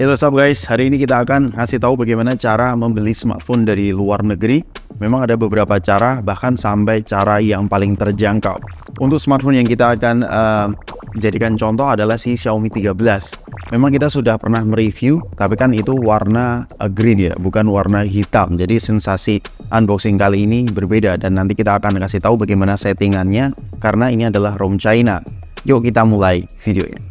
Hey, what's guys? Hari ini kita akan ngasih tahu bagaimana cara membeli smartphone dari luar negeri. Memang ada beberapa cara, bahkan sampai cara yang paling terjangkau. Untuk smartphone yang kita akan uh, jadikan contoh adalah si Xiaomi 13. Memang kita sudah pernah mereview, tapi kan itu warna eh, green ya, bukan warna hitam. Jadi sensasi unboxing kali ini berbeda dan nanti kita akan kasih tahu bagaimana settingannya karena ini adalah ROM China. Yuk kita mulai videonya.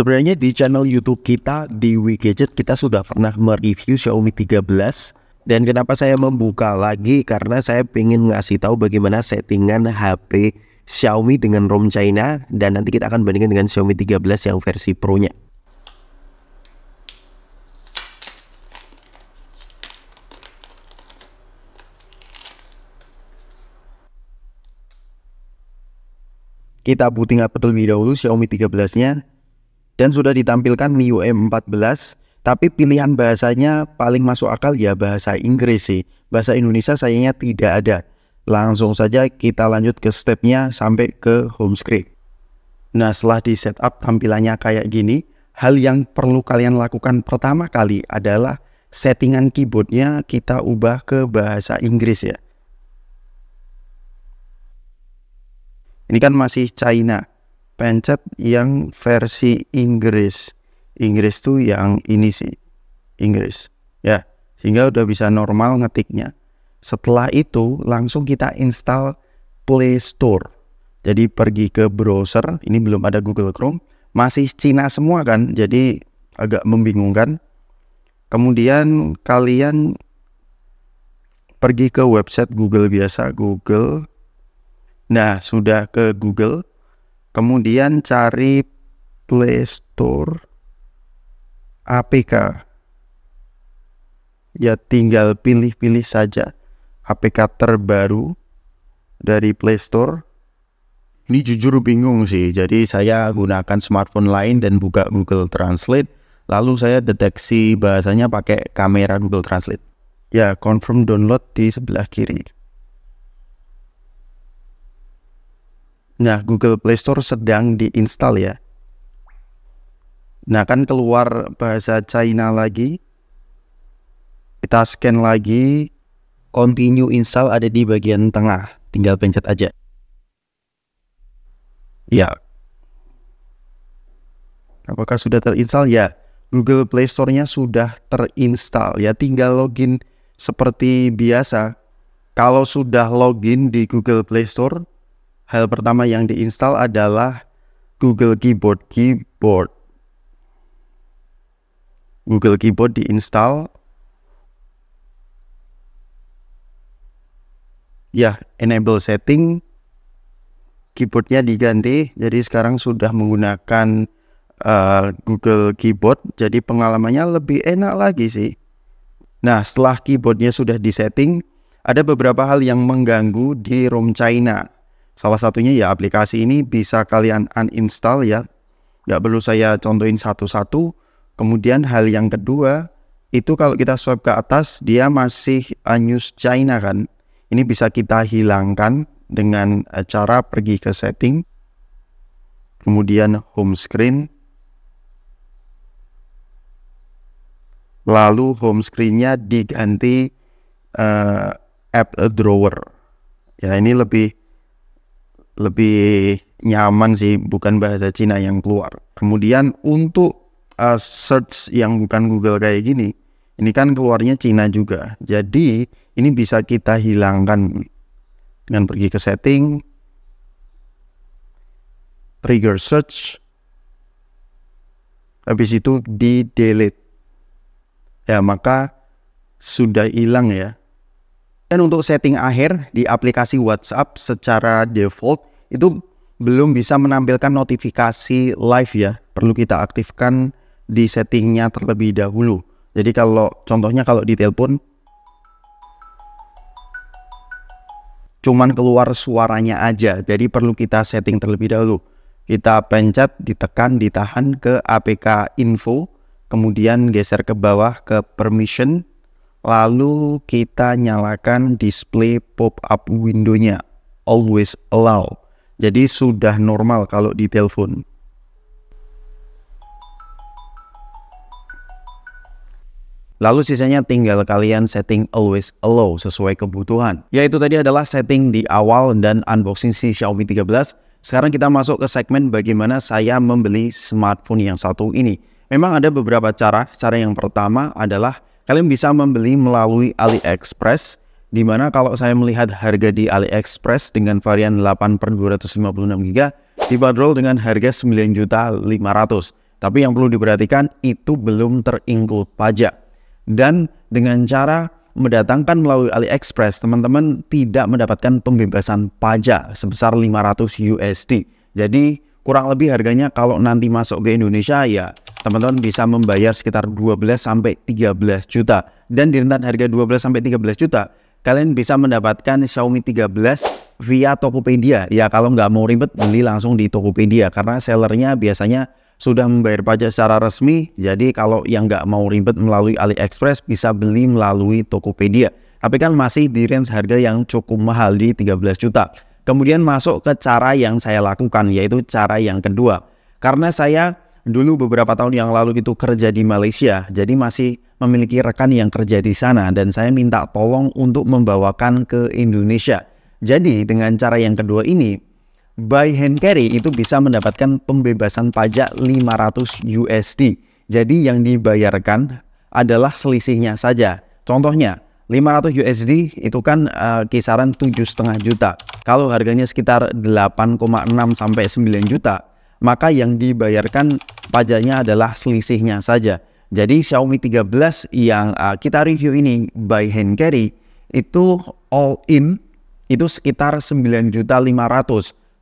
Sebenarnya di channel YouTube kita di WeGadget kita sudah pernah mereview Xiaomi 13 dan kenapa saya membuka lagi karena saya ingin ngasih tahu bagaimana settingan HP Xiaomi dengan ROM China dan nanti kita akan bandingkan dengan Xiaomi 13 yang versi Pro-nya. Kita booting up terlebih dahulu Xiaomi 13-nya dan sudah ditampilkan MIUI 14 tapi pilihan bahasanya paling masuk akal ya bahasa Inggris sih. Bahasa Indonesia sayangnya tidak ada. Langsung saja kita lanjut ke stepnya sampai ke home screen. Nah setelah di setup tampilannya kayak gini, hal yang perlu kalian lakukan pertama kali adalah settingan keyboardnya kita ubah ke bahasa Inggris ya. Ini kan masih China pencet yang versi Inggris Inggris tuh yang ini sih Inggris ya sehingga udah bisa normal ngetiknya setelah itu langsung kita install Play Store jadi pergi ke browser ini belum ada Google Chrome masih Cina semua kan jadi agak membingungkan kemudian kalian pergi ke website Google biasa Google. Nah, sudah ke Google, kemudian cari Play Store APK ya tinggal pilih-pilih saja APK terbaru dari Play Store ini jujur bingung sih jadi saya gunakan smartphone lain dan buka Google Translate lalu saya deteksi bahasanya pakai kamera Google Translate ya confirm download di sebelah kiri Nah, Google Play Store sedang diinstal ya. Nah, kan keluar bahasa China lagi. Kita scan lagi. Continue install ada di bagian tengah. Tinggal pencet aja. Ya. Apakah sudah terinstall? Ya, Google Play Store-nya sudah terinstall. Ya, tinggal login seperti biasa. Kalau sudah login di Google Play Store, hal pertama yang diinstal adalah Google Keyboard Keyboard. Google Keyboard diinstal. Ya, enable setting. Keyboardnya diganti, jadi sekarang sudah menggunakan uh, Google Keyboard. Jadi pengalamannya lebih enak lagi sih. Nah, setelah keyboardnya sudah disetting, ada beberapa hal yang mengganggu di ROM China. Salah satunya ya aplikasi ini bisa kalian uninstall ya. Nggak perlu saya contohin satu-satu. Kemudian hal yang kedua, itu kalau kita swipe ke atas, dia masih uh, news China kan. Ini bisa kita hilangkan dengan uh, cara pergi ke setting. Kemudian home screen. Lalu home screennya diganti uh, app drawer. Ya ini lebih lebih nyaman sih bukan bahasa Cina yang keluar. Kemudian untuk uh, search yang bukan Google kayak gini, ini kan keluarnya Cina juga. Jadi ini bisa kita hilangkan dengan pergi ke setting, trigger search, habis itu di delete. Ya maka sudah hilang ya. Dan untuk setting akhir di aplikasi WhatsApp secara default itu belum bisa menampilkan notifikasi live ya perlu kita aktifkan di settingnya terlebih dahulu jadi kalau contohnya kalau di telepon cuman keluar suaranya aja jadi perlu kita setting terlebih dahulu kita pencet ditekan ditahan ke APK info kemudian geser ke bawah ke permission lalu kita nyalakan display pop-up window-nya always allow jadi sudah normal kalau di telepon. Lalu sisanya tinggal kalian setting always allow sesuai kebutuhan. Yaitu tadi adalah setting di awal dan unboxing si Xiaomi 13. Sekarang kita masuk ke segmen bagaimana saya membeli smartphone yang satu ini. Memang ada beberapa cara. Cara yang pertama adalah kalian bisa membeli melalui AliExpress Dimana kalau saya melihat harga di AliExpress dengan varian 8 per 256 GB dibanderol dengan harga 9 juta 500. Tapi yang perlu diperhatikan itu belum terinclude pajak. Dan dengan cara mendatangkan melalui AliExpress, teman-teman tidak mendapatkan pembebasan pajak sebesar 500 USD. Jadi kurang lebih harganya kalau nanti masuk ke Indonesia ya teman-teman bisa membayar sekitar 12 sampai 13 juta dan di rentan harga 12 sampai 13 juta kalian bisa mendapatkan Xiaomi 13 via Tokopedia. Ya kalau nggak mau ribet beli langsung di Tokopedia karena sellernya biasanya sudah membayar pajak secara resmi. Jadi kalau yang nggak mau ribet melalui AliExpress bisa beli melalui Tokopedia. Tapi kan masih di range harga yang cukup mahal di 13 juta. Kemudian masuk ke cara yang saya lakukan yaitu cara yang kedua. Karena saya dulu beberapa tahun yang lalu itu kerja di Malaysia, jadi masih memiliki rekan yang kerja di sana dan saya minta tolong untuk membawakan ke Indonesia. Jadi dengan cara yang kedua ini, buy hand carry itu bisa mendapatkan pembebasan pajak 500 USD. Jadi yang dibayarkan adalah selisihnya saja. Contohnya, 500 USD itu kan uh, kisaran 7,5 juta. Kalau harganya sekitar 8,6 sampai 9 juta, maka yang dibayarkan pajaknya adalah selisihnya saja. Jadi Xiaomi 13 yang uh, kita review ini by hand carry itu all in itu sekitar 9.500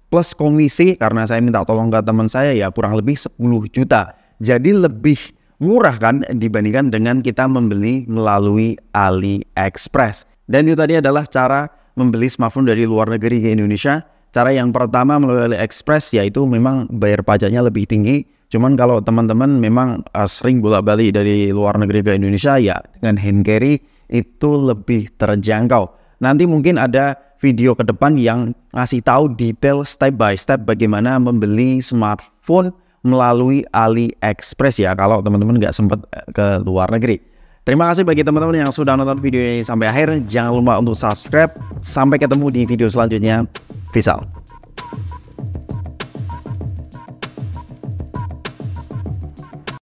plus komisi karena saya minta tolong ke teman saya ya kurang lebih 10 juta. Jadi lebih murah kan dibandingkan dengan kita membeli melalui AliExpress. Dan itu tadi adalah cara membeli smartphone dari luar negeri ke Indonesia Cara yang pertama melalui AliExpress yaitu memang bayar pajaknya lebih tinggi. Cuman kalau teman-teman memang uh, sering bolak-balik dari luar negeri ke Indonesia ya dengan hand carry itu lebih terjangkau. Nanti mungkin ada video ke depan yang ngasih tahu detail step by step bagaimana membeli smartphone melalui AliExpress ya kalau teman-teman nggak sempat eh, ke luar negeri. Terima kasih bagi teman-teman yang sudah nonton video ini sampai akhir. Jangan lupa untuk subscribe. Sampai ketemu di video selanjutnya. Peace out.